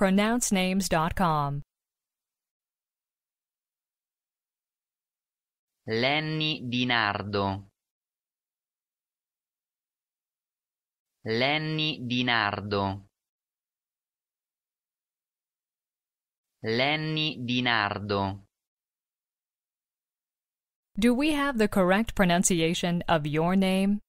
pronouncenames.com. Lenny DiNardo. Lenny DiNardo. Lenny DiNardo. Do we have the correct pronunciation of your name?